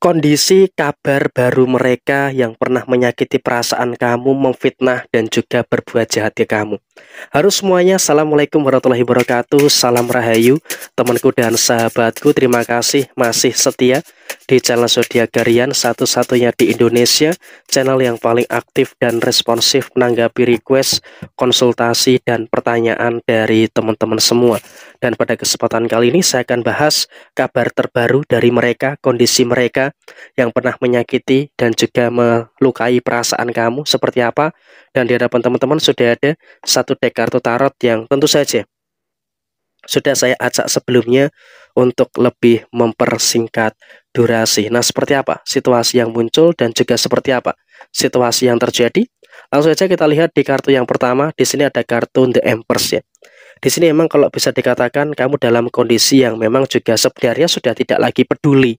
Kondisi kabar baru mereka yang pernah menyakiti perasaan kamu, memfitnah, dan juga berbuat jahat ke kamu. Harus semuanya, Assalamualaikum warahmatullahi wabarakatuh, salam rahayu, temanku dan sahabatku, terima kasih masih setia di channel Zodiac Garian satu-satunya di Indonesia, channel yang paling aktif dan responsif menanggapi request, konsultasi, dan pertanyaan dari teman-teman semua. Dan pada kesempatan kali ini saya akan bahas kabar terbaru dari mereka, kondisi mereka yang pernah menyakiti dan juga melukai perasaan kamu seperti apa. Dan di hadapan teman-teman sudah ada satu deck kartu tarot yang tentu saja sudah saya acak sebelumnya untuk lebih mempersingkat durasi. Nah, seperti apa situasi yang muncul dan juga seperti apa situasi yang terjadi? Langsung saja kita lihat di kartu yang pertama, di sini ada kartu The Empress ya. Di sini memang kalau bisa dikatakan kamu dalam kondisi yang memang juga sebenarnya sudah tidak lagi peduli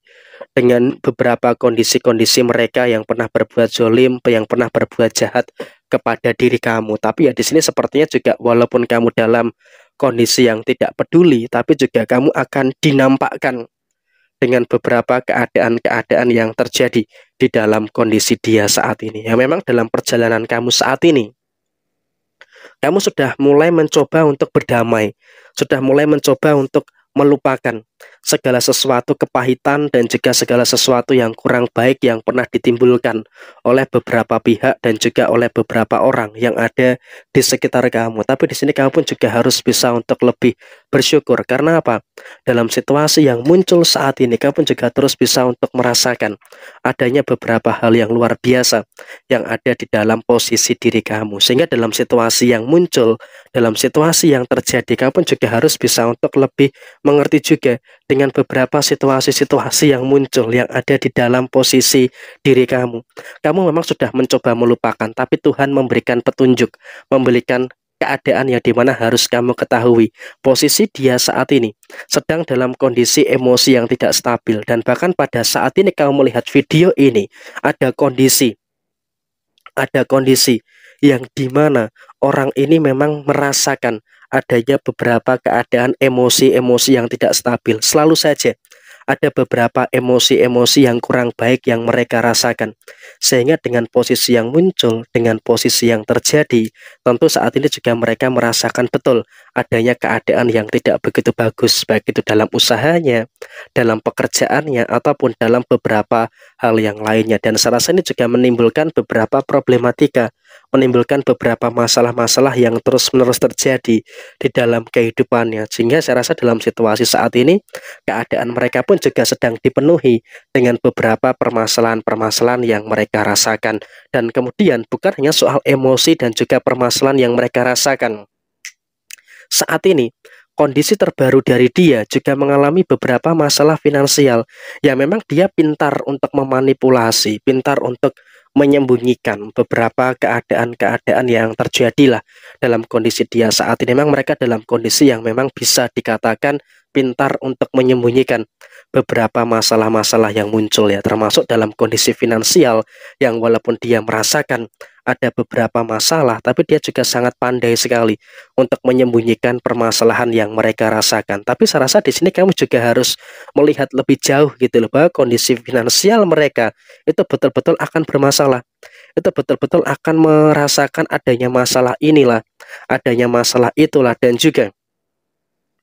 dengan beberapa kondisi-kondisi mereka yang pernah berbuat zolim, yang pernah berbuat jahat kepada diri kamu. Tapi ya di sini sepertinya juga walaupun kamu dalam kondisi yang tidak peduli, tapi juga kamu akan dinampakkan dengan beberapa keadaan-keadaan yang terjadi di dalam kondisi dia saat ini. Ya memang dalam perjalanan kamu saat ini kamu sudah mulai mencoba untuk berdamai, sudah mulai mencoba untuk melupakan, segala sesuatu kepahitan dan juga segala sesuatu yang kurang baik yang pernah ditimbulkan oleh beberapa pihak dan juga oleh beberapa orang yang ada di sekitar kamu. Tapi di sini kamu pun juga harus bisa untuk lebih bersyukur karena apa? Dalam situasi yang muncul saat ini kamu pun juga terus bisa untuk merasakan adanya beberapa hal yang luar biasa yang ada di dalam posisi diri kamu. Sehingga dalam situasi yang muncul, dalam situasi yang terjadi kamu pun juga harus bisa untuk lebih mengerti juga dengan beberapa situasi-situasi yang muncul yang ada di dalam posisi diri kamu. Kamu memang sudah mencoba melupakan, tapi Tuhan memberikan petunjuk, memberikan keadaan yang dimana harus kamu ketahui. Posisi dia saat ini sedang dalam kondisi emosi yang tidak stabil, dan bahkan pada saat ini kamu melihat video ini, ada kondisi, ada kondisi yang dimana orang ini memang merasakan adanya beberapa keadaan emosi-emosi yang tidak stabil. Selalu saja ada beberapa emosi-emosi yang kurang baik yang mereka rasakan. Sehingga dengan posisi yang muncul, dengan posisi yang terjadi, tentu saat ini juga mereka merasakan betul adanya keadaan yang tidak begitu bagus, baik itu dalam usahanya, dalam pekerjaannya, ataupun dalam beberapa hal yang lainnya. Dan saya rasa ini juga menimbulkan beberapa problematika menimbulkan beberapa masalah-masalah yang terus-menerus terjadi di dalam kehidupannya. Sehingga saya rasa dalam situasi saat ini keadaan mereka pun juga sedang dipenuhi dengan beberapa permasalahan-permasalahan yang mereka rasakan dan kemudian bukan hanya soal emosi dan juga permasalahan yang mereka rasakan. Saat ini kondisi terbaru dari dia juga mengalami beberapa masalah finansial yang memang dia pintar untuk memanipulasi, pintar untuk menyembunyikan beberapa keadaan-keadaan yang terjadilah dalam kondisi dia saat ini. Memang mereka dalam kondisi yang memang bisa dikatakan pintar untuk menyembunyikan beberapa masalah-masalah yang muncul ya termasuk dalam kondisi finansial yang walaupun dia merasakan ada beberapa masalah, tapi dia juga sangat pandai sekali untuk menyembunyikan permasalahan yang mereka rasakan. Tapi saya rasa di sini kamu juga harus melihat lebih jauh gitu loh bahwa kondisi finansial mereka itu betul-betul akan bermasalah. Itu betul-betul akan merasakan adanya masalah inilah, adanya masalah itulah dan juga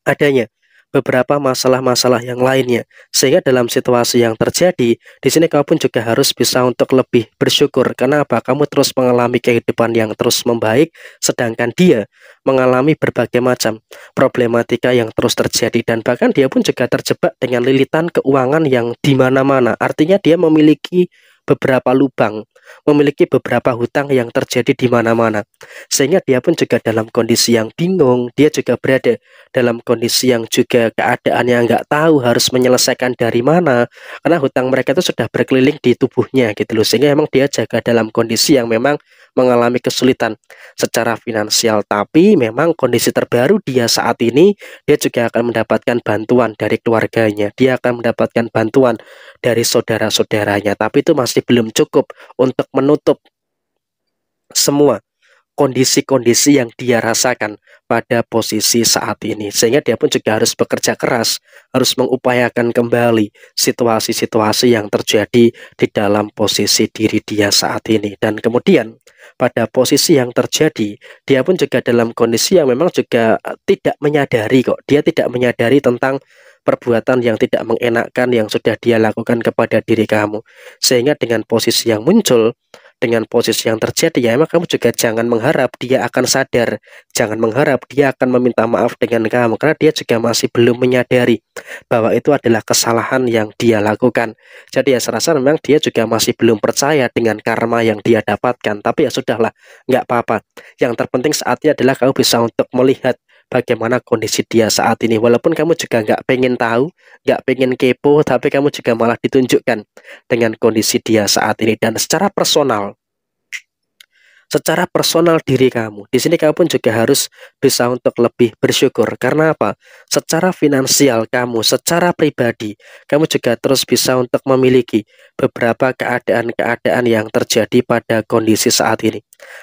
adanya beberapa masalah-masalah yang lainnya. Sehingga dalam situasi yang terjadi, di sini kamu pun juga harus bisa untuk lebih bersyukur. Kenapa? Kamu terus mengalami kehidupan yang terus membaik, sedangkan dia mengalami berbagai macam problematika yang terus terjadi. Dan bahkan dia pun juga terjebak dengan lilitan keuangan yang di mana-mana. Artinya dia memiliki beberapa lubang memiliki beberapa hutang yang terjadi di mana-mana. Sehingga dia pun juga dalam kondisi yang bingung, dia juga berada dalam kondisi yang juga keadaan yang nggak tahu harus menyelesaikan dari mana. Karena hutang mereka itu sudah berkeliling di tubuhnya gitu loh. Sehingga emang dia jaga dalam kondisi yang memang mengalami kesulitan secara finansial, tapi memang kondisi terbaru dia saat ini dia juga akan mendapatkan bantuan dari keluarganya, dia akan mendapatkan bantuan dari saudara-saudaranya, tapi itu masih belum cukup untuk menutup semua kondisi-kondisi yang dia rasakan pada posisi saat ini. Sehingga dia pun juga harus bekerja keras, harus mengupayakan kembali situasi-situasi yang terjadi di dalam posisi diri dia saat ini. Dan kemudian pada posisi yang terjadi, dia pun juga dalam kondisi yang memang juga eh, tidak menyadari kok. Dia tidak menyadari tentang perbuatan yang tidak mengenakkan yang sudah dia lakukan kepada diri kamu. Sehingga dengan posisi yang muncul, dengan posisi yang terjadi ya emang kamu juga jangan mengharap dia akan sadar jangan mengharap dia akan meminta maaf dengan kamu karena dia juga masih belum menyadari bahwa itu adalah kesalahan yang dia lakukan jadi ya serasa memang dia juga masih belum percaya dengan karma yang dia dapatkan tapi ya sudahlah nggak apa-apa yang terpenting saatnya adalah kamu bisa untuk melihat bagaimana kondisi dia saat ini. Walaupun kamu juga nggak pengen tahu, nggak pengen kepo, tapi kamu juga malah ditunjukkan dengan kondisi dia saat ini. Dan secara personal, secara personal diri kamu. Di sini kamu pun juga harus bisa untuk lebih bersyukur. Karena apa? Secara finansial kamu, secara pribadi, kamu juga terus bisa untuk memiliki beberapa keadaan-keadaan yang terjadi pada kondisi saat ini.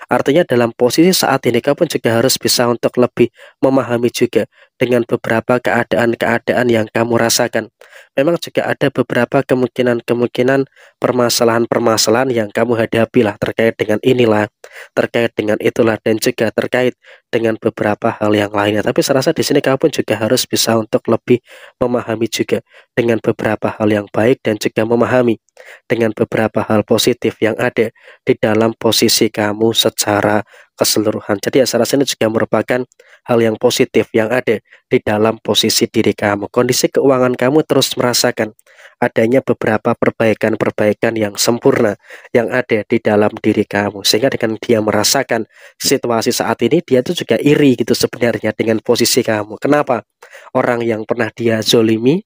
Artinya dalam posisi saat ini kamu pun juga harus bisa untuk lebih memahami juga dengan beberapa keadaan-keadaan yang kamu rasakan. Memang juga ada beberapa kemungkinan-kemungkinan permasalahan-permasalahan yang kamu hadapi lah terkait dengan inilah, terkait dengan itulah dan juga terkait dengan beberapa hal yang lainnya. Tapi saya rasa di sini kamu pun juga harus bisa untuk lebih memahami juga dengan beberapa hal yang baik dan juga memahami dengan beberapa hal positif yang ada di dalam posisi kamu secara keseluruhan. Jadi ya saya rasa ini juga merupakan hal yang positif yang ada di dalam posisi diri kamu. Kondisi keuangan kamu terus merasakan adanya beberapa perbaikan-perbaikan yang sempurna yang ada di dalam diri kamu. Sehingga dengan dia merasakan situasi saat ini, dia itu juga iri gitu sebenarnya dengan posisi kamu. Kenapa? Orang yang pernah dia zolimi,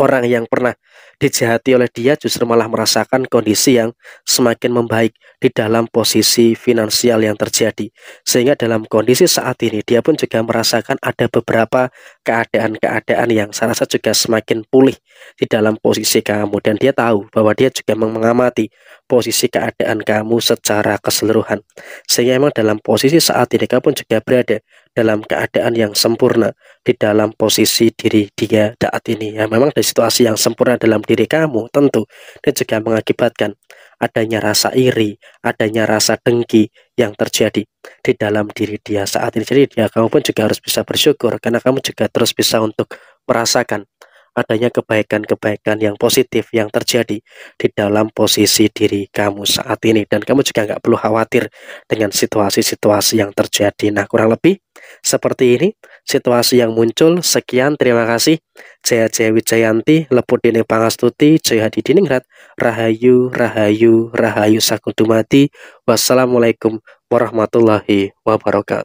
orang yang pernah dijahati oleh dia justru malah merasakan kondisi yang semakin membaik di dalam posisi finansial yang terjadi. Sehingga dalam kondisi saat ini dia pun juga merasakan ada beberapa keadaan-keadaan yang saya rasa juga semakin pulih di dalam posisi kamu dan dia tahu bahwa dia juga mengamati posisi keadaan kamu secara keseluruhan. Sehingga memang dalam posisi saat ini kamu pun juga berada dalam keadaan yang sempurna di dalam posisi diri dia saat ini. Ya, memang dari situasi yang sempurna dalam diri kamu tentu dan juga mengakibatkan adanya rasa iri, adanya rasa dengki yang terjadi di dalam diri dia saat ini. Jadi dia ya, kamu pun juga harus bisa bersyukur karena kamu juga terus bisa untuk merasakan adanya kebaikan-kebaikan yang positif yang terjadi di dalam posisi diri kamu saat ini dan kamu juga nggak perlu khawatir dengan situasi-situasi yang terjadi. Nah, kurang lebih seperti ini situasi yang muncul. Sekian terima kasih. Jaya Jaya Wijayanti, Leput Pangastuti, Jaya Hadi Diningrat, Rahayu, Rahayu, Rahayu Sakutumati. Wassalamualaikum warahmatullahi wabarakatuh.